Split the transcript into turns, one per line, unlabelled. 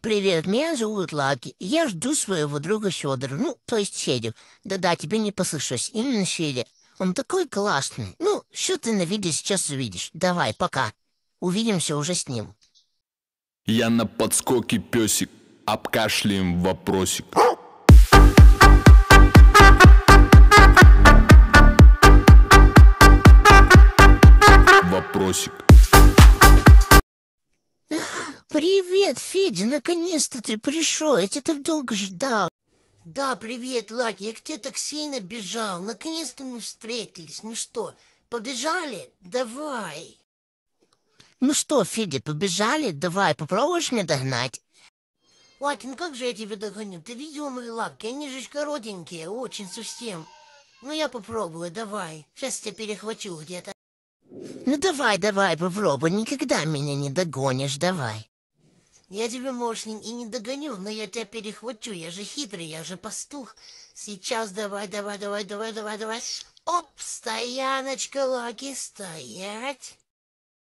«Привет, меня зовут Лаки. Я жду своего друга Федора, ну, то есть Седю. Да-да, тебе не послышалось, именно Федя. Он такой классный. Ну, что ты на видео сейчас увидишь? Давай, пока. Увидимся уже с ним».
Я на подскоке песик, обкашляем вопросик.
Вопросик.
«Привет, Федя, наконец-то ты пришел, я тебя так долго ждал». «Да, привет, Лаки, я к тебе так сильно бежал, наконец-то мы встретились, ну что, побежали? Давай!» «Ну что, Федя, побежали? Давай, попробуешь меня догнать?» «Лаки, ну как же я тебя догоню? Ты видел мои лапки? Они же коротенькие, очень совсем. Ну я попробую, давай, сейчас тебя перехвачу где-то». Ну давай, давай, попробуй, никогда меня не догонишь, давай. Я тебя, может, и не догоню, но я тебя перехвачу. Я же хитрый, я же пастух. Сейчас давай, давай, давай, давай, давай, давай. Оп, стояночка, Локи, стоять.